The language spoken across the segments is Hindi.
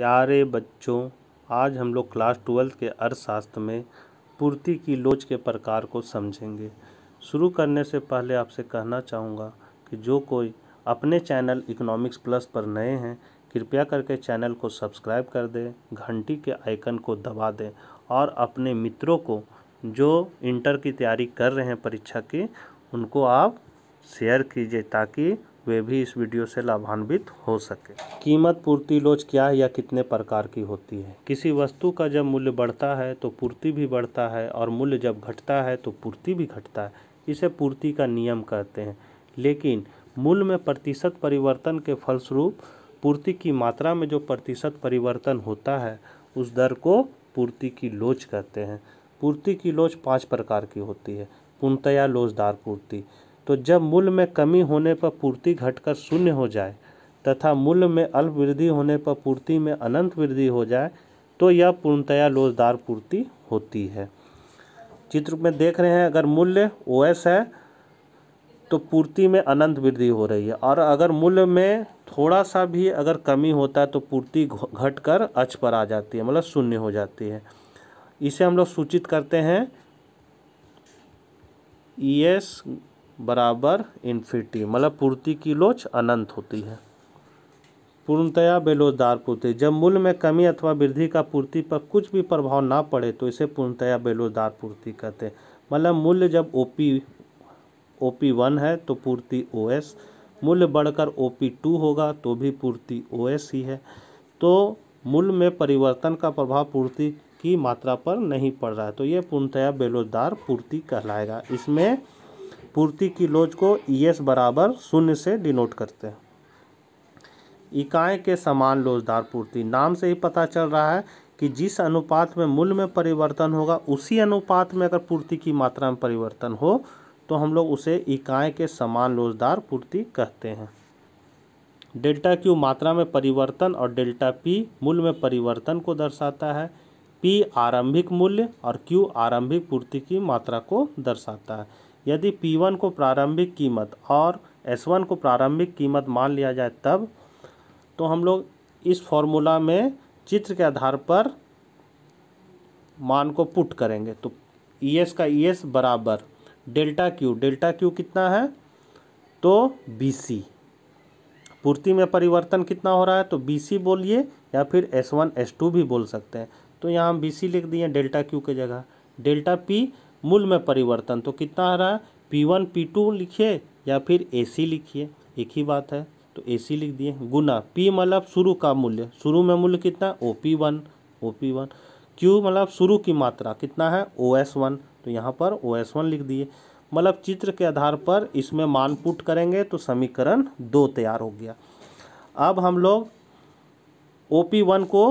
प्यारे बच्चों आज हम लोग क्लास ट्वेल्थ के अर्थशास्त्र में पूर्ति की लोच के प्रकार को समझेंगे शुरू करने से पहले आपसे कहना चाहूँगा कि जो कोई अपने चैनल इकोनॉमिक्स प्लस पर नए हैं कृपया करके चैनल को सब्सक्राइब कर दें घंटी के आइकन को दबा दें और अपने मित्रों को जो इंटर की तैयारी कर रहे हैं परीक्षा की उनको आप शेयर कीजिए ताकि वे भी इस वीडियो से लाभान्वित हो सके कीमत पूर्ति लोच क्या है या कितने प्रकार की होती है किसी वस्तु का जब मूल्य बढ़ता है तो पूर्ति भी बढ़ता है और मूल्य जब घटता है तो पूर्ति भी घटता है इसे पूर्ति का नियम कहते हैं लेकिन मूल्य में प्रतिशत परिवर्तन के फलस्वरूप पूर्ति की मात्रा में जो प्रतिशत परिवर्तन होता है उस दर को पूर्ति की लोच कहते हैं पूर्ति की लोच पांच प्रकार की होती है पूर्णतया लोचदार पूर्ति तो जब मूल्य में कमी होने पर पूर्ति घटकर शून्य हो जाए तथा मूल्य में अल्प वृद्धि होने पर पूर्ति में अनंत वृद्धि हो जाए तो यह पूर्णतया लोजदार पूर्ति होती है चित्र में देख रहे हैं अगर मूल्य ओ है तो पूर्ति में अनंत वृद्धि हो रही है और अगर मूल्य में थोड़ा सा भी अगर कमी होता है तो पूर्ति घट कर अच पर आ जाती है मतलब शून्य हो जाती है इसे हम लोग सूचित करते हैं ई e एस बराबर इन्फिटी मतलब पूर्ति की लोच अनंत होती है पूर्णतया बेलोचदार पूर्ति जब मूल्य में कमी अथवा वृद्धि का पूर्ति पर कुछ भी प्रभाव ना पड़े तो इसे पूर्णतया बेलोचदार पूर्ति कहते हैं मतलब मूल्य जब O P O P one है तो पूर्ति ओ एस मूल्य बढ़कर ओ पी टू होगा तो भी पूर्ति ओ एस ही है तो मूल्य में परिवर्तन का प्रभाव पूर्ति की मात्रा पर नहीं पड़ रहा है तो ये पूर्णतया बेलोचदार पूर्ति कहलाएगा इसमें पूर्ति की लोज को ई एस बराबर शून्य से डिनोट करते हैं इकाई के समान लोजदार पूर्ति नाम से ही पता चल रहा है कि जिस अनुपात में मूल्य में परिवर्तन होगा उसी अनुपात में अगर पूर्ति की मात्रा में परिवर्तन हो तो हम लोग उसे इकाई के समान लोजदार पूर्ति कहते हैं डेल्टा क्यू मात्रा में परिवर्तन और डेल्टा पी मूल्य में परिवर्तन को दर्शाता है पी आरंभिक मूल्य और क्यू आरंभिक पूर्ति की मात्रा को दर्शाता है यदि P1 को प्रारंभिक कीमत और S1 को प्रारंभिक कीमत मान लिया जाए तब तो हम लोग इस फॉर्मूला में चित्र के आधार पर मान को पुट करेंगे तो ई e एस का ई e एस बराबर डेल्टा क्यू डेल्टा क्यू कितना है तो बी सी पूर्ति में परिवर्तन कितना हो रहा है तो बी सी बोलिए या फिर एस वन एस टू भी बोल सकते हैं तो यहाँ हम बी सी लिख दिए डेल्टा क्यू के जगह डेल्टा पी मूल में परिवर्तन तो कितना आ रहा है पी वन पी टू लिखिए या फिर ए सी लिखिए एक ही बात है तो ए सी लिख दिए गुना पी मतलब शुरू का मूल्य शुरू में मूल्य कितना O P one O P one Q मतलब शुरू की मात्रा कितना है ओ एस वन तो यहाँ पर ओ एस वन लिख दिए मतलब चित्र के आधार पर इसमें मान पुट करेंगे तो समीकरण दो तैयार हो गया अब हम लोग ओ पी वन को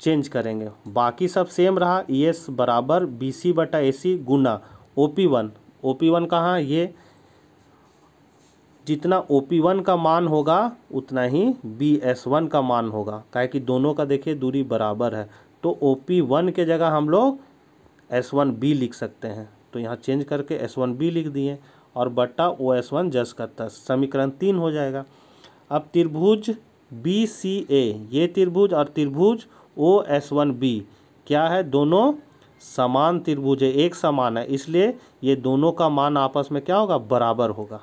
चेंज करेंगे बाकी सब सेम रहा ई e एस बराबर बी सी बटा ए सी गुना O P one O P one कहाँ ये जितना ओ पी वन का मान होगा उतना ही बी एस वन का मान होगा क्या कि दोनों का देखिए दूरी बराबर है तो ओ पी वन के जगह हम लोग एस वन बी लिख सकते हैं तो यहाँ चेंज करके एस वन बी लिख दिए और बट्टा ओ एस वन जस का तस समीकरण तीन हो जाएगा अब त्रिभुज बी सी ए ये त्रिभुज और त्रिभुज ओ एस वन बी क्या है दोनों समान त्रिभुज है एक समान है इसलिए ये दोनों का मान आपस में क्या होगा बराबर होगा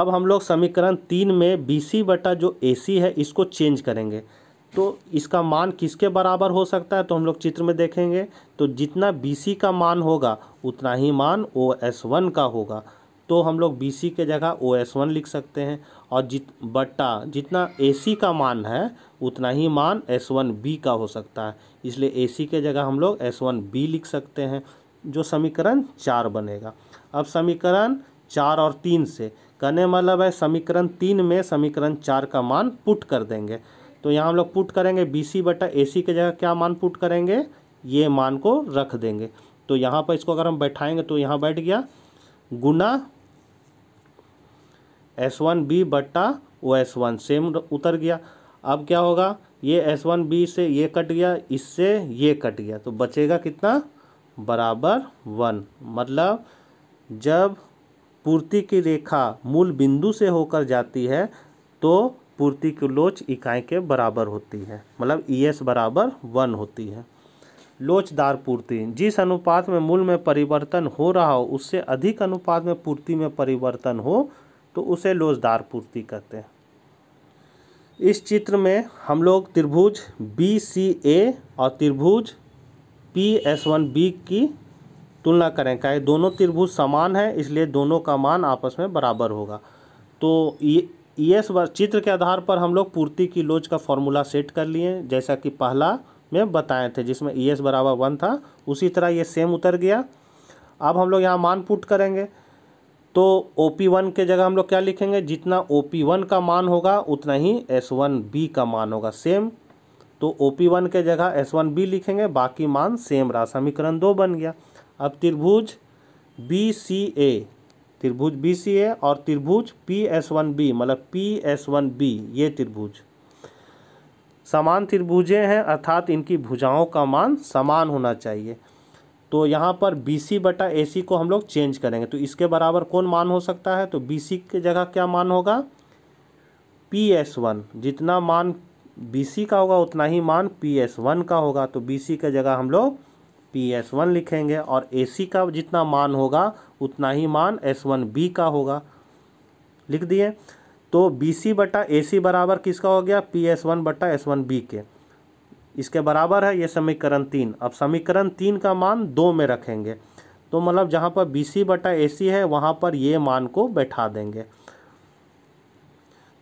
अब हम लोग समीकरण तीन में बी सी बटा जो ए सी है इसको चेंज करेंगे तो इसका मान किसके बराबर हो सकता है तो हम लोग चित्र में देखेंगे तो जितना बी सी का मान होगा उतना ही मान ओ एस वन का होगा तो हम लोग बी सी के जगह ओ एस वन लिख सकते हैं और जित बट्टा जितना ए सी का मान है उतना ही मान एस वन बी का हो सकता है इसलिए ए सी के जगह हम लोग एस वन बी लिख सकते हैं जो समीकरण चार बनेगा अब समीकरण चार और तीन से कहने मतलब है समीकरण तीन में समीकरण चार का मान पुट कर देंगे तो यहाँ हम लोग पुट करेंगे बी सी बटा ए सी के जगह क्या मान पुट करेंगे ये मान को रख देंगे तो यहाँ पर इसको अगर हम बैठाएंगे तो यहाँ बैठ गया गुना एस वन बी बट्टा ओ एस वन सेम उतर गया अब क्या होगा ये एस वन बी से ये कट गया इससे ये कट गया तो बचेगा कितना बराबर वन मतलब जब पूर्ति की रेखा मूल बिंदु से होकर जाती है तो पूर्ति की लोच इकाई के बराबर होती है मतलब ई e एस बराबर वन होती है लोचदार पूर्ति जिस अनुपात में मूल में परिवर्तन हो रहा हो उससे अधिक अनुपात में पूर्ति में परिवर्तन हो तो उसे लोजदार पूर्ति कहते हैं इस चित्र में हम लोग त्रिभुज बी सी ए और त्रिभुज पी एस वन बी की तुलना करें क्या दोनों त्रिभुज समान है इसलिए दोनों का मान आपस में बराबर होगा तो ये यस चित्र के आधार पर हम लोग पूर्ति की लोच का फॉर्मूला सेट कर लिए जैसा कि पहला में बताए थे जिसमें ई e एस बराबर वन था उसी तरह ये सेम उतर गया अब हम लोग यहाँ मान पुट करेंगे तो ओ पी वन के जगह हम लोग क्या लिखेंगे जितना ओ पी वन का मान होगा उतना ही एस वन बी का मान होगा सेम तो ओ पी वन के जगह एस वन बी लिखेंगे बाकी मान सेम रहा समीकरण दो बन गया अब त्रिभुज बी सी ए त्रिभुज बी सी ए और त्रिभुज पी एस वन बी मतलब पी एस वन बी ये त्रिभुज समान त्रिभुजें हैं अर्थात इनकी भुजाओं का मान समान होना चाहिए तो यहाँ पर बी सी बटा ए सी को हम लोग चेंज करेंगे तो इसके बराबर कौन मान हो सकता है तो बी सी की जगह क्या मान होगा पी एस वन जितना मान बी सी का होगा उतना ही मान पी एस वन का होगा तो बी सी की जगह हम लोग पी एस वन लिखेंगे और ए सी का जितना मान होगा उतना ही मान एस वन बी का होगा लिख दिए तो बी सी बटा ए सी बराबर किसका हो गया पी एस वन बटा एस वन बी के इसके बराबर है ये समीकरण तीन अब समीकरण तीन का मान दो में रखेंगे तो मतलब जहाँ पर बी सी बटा ए सी है वहाँ पर ये मान को बैठा देंगे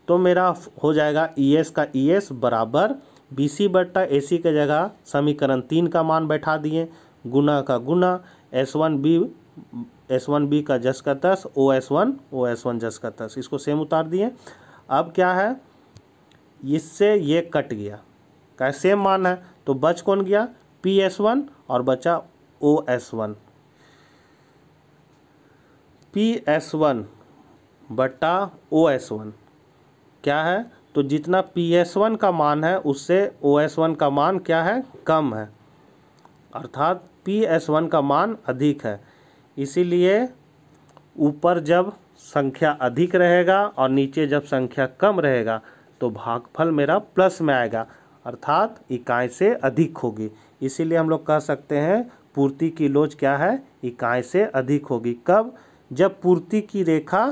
तो मेरा हो जाएगा ई e एस का ई e एस बराबर बी सी बटा ए सी की जगह समीकरण तीन का मान बैठा दिए गुना का गुना S one B S one B का जस का तस O S one O S one जस का तस इसको सेम उतार दिए अब क्या है इससे ये कट गया का सेम मान है तो बच कौन गया पी एस वन और बचा O S one P S one बटा ओ एस वन क्या है तो जितना पी एस वन का मान है उससे ओ एस वन का मान क्या है कम है अर्थात पी एस वन का मान अधिक है इसीलिए ऊपर जब संख्या अधिक रहेगा और नीचे जब संख्या कम रहेगा तो भागफल मेरा प्लस में आएगा अर्थात इकाई से अधिक होगी इसीलिए हम लोग कह सकते हैं पूर्ति की लोच क्या है इकाई से अधिक होगी कब जब पूर्ति की रेखा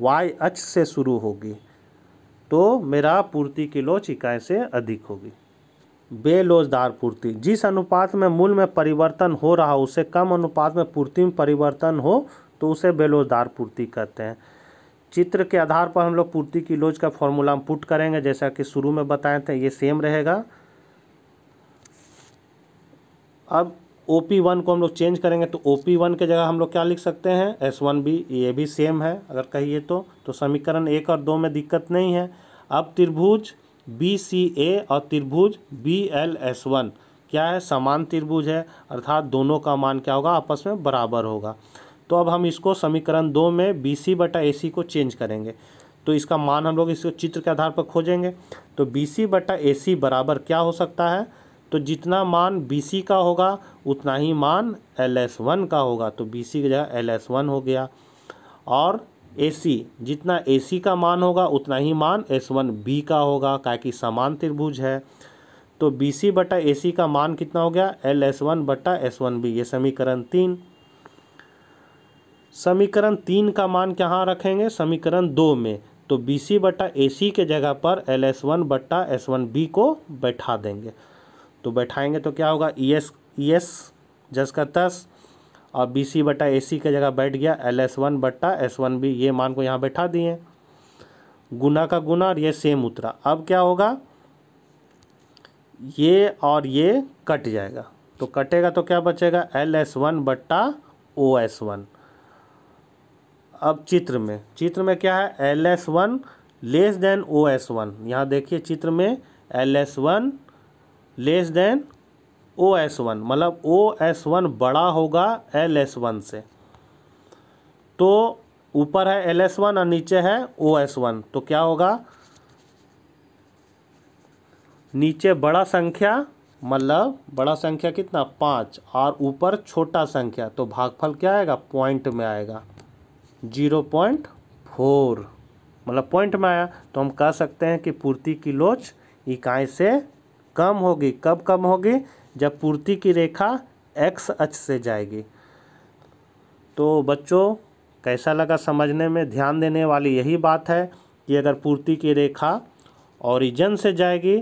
वाई अक्ष से शुरू होगी तो मेरा पूर्ति की लोच इकाई से अधिक होगी बेलोचदार पूर्ति जिस अनुपात में मूल में परिवर्तन हो रहा हो उसे कम अनुपात में पूर्ति में परिवर्तन हो तो उसे बेलोचदार पूर्ति कहते हैं चित्र के आधार पर हम लोग पूर्ति की लोज का फॉर्मूला हम पुट करेंगे जैसा कि शुरू में बताए थे ये सेम रहेगा अब ओ पी वन को हम लोग चेंज करेंगे तो ओ पी वन के जगह हम लोग क्या लिख सकते हैं एस वन भी ये भी सेम है अगर कहिए तो तो समीकरण एक और दो में दिक्कत नहीं है अब त्रिभुज बी सी ए और त्रिभुज बी एल एस वन क्या है समान त्रिभुज है अर्थात दोनों का मान क्या होगा आपस में बराबर होगा तो अब हम इसको समीकरण दो में बी सी बटा ए सी को चेंज करेंगे तो इसका मान हम लोग इसको चित्र के आधार पर खोजेंगे तो बी सी बटा ए सी बराबर क्या हो सकता है तो जितना मान बी सी का होगा उतना ही मान एल एस वन का होगा तो बी सी की जगह एल एस वन हो गया और ए सी जितना ए सी का मान होगा उतना ही मान एस वन बी का होगा का कि समान त्रिभुज है तो बी सी बटा ए सी का मान कितना हो गया एल एस वन बटा एस वन बी ये समीकरण तीन समीकरण तीन का मान कहाँ रखेंगे समीकरण दो में तो बी सी बटा ए सी के जगह पर एल एस वन बट्टा एस वन बी को बैठा देंगे तो बैठाएंगे तो क्या होगा ई एस ई एस जस का तस और बी सी बटा ए सी के जगह बैठ गया एल एस वन बट्टा एस वन बी ये मान को यहाँ बैठा दिए गुना का गुना और ये सेम उतरा अब क्या होगा ये और ये कट जाएगा तो कटेगा तो क्या बचेगा एल एस वन बट्टा ओ एस वन अब चित्र में चित्र में क्या है L S one less than O S one यहाँ देखिए चित्र में L S one less than O S one मतलब ओ एस वन बड़ा होगा एल एस वन से तो ऊपर है एल एस वन और नीचे है ओ एस वन तो क्या होगा नीचे बड़ा संख्या मतलब बड़ा संख्या कितना पाँच और ऊपर छोटा संख्या तो भागफल क्या आएगा पॉइंट में आएगा जीरो पॉइंट फोर मतलब पॉइंट में आया तो हम कह सकते हैं कि पूर्ति की लोच इकाई से कम होगी कब कम होगी जब पूर्ति की रेखा एक्स अक्ष से जाएगी तो बच्चों कैसा लगा समझने में ध्यान देने वाली यही बात है कि अगर पूर्ति की रेखा ओरिजन से जाएगी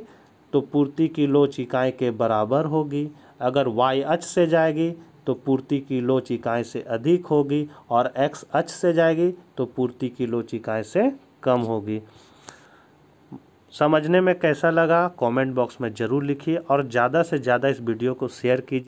तो पूर्ति की लोच इकाई के बराबर होगी अगर वाई अक्ष से जाएगी तो पूर्ति की लोच इकाई से अधिक होगी और एक्स अच्छ से जाएगी तो पूर्ति की लोच इकाई से कम होगी समझने में कैसा लगा कमेंट बॉक्स में ज़रूर लिखिए और ज़्यादा से ज़्यादा इस वीडियो को शेयर कीजिए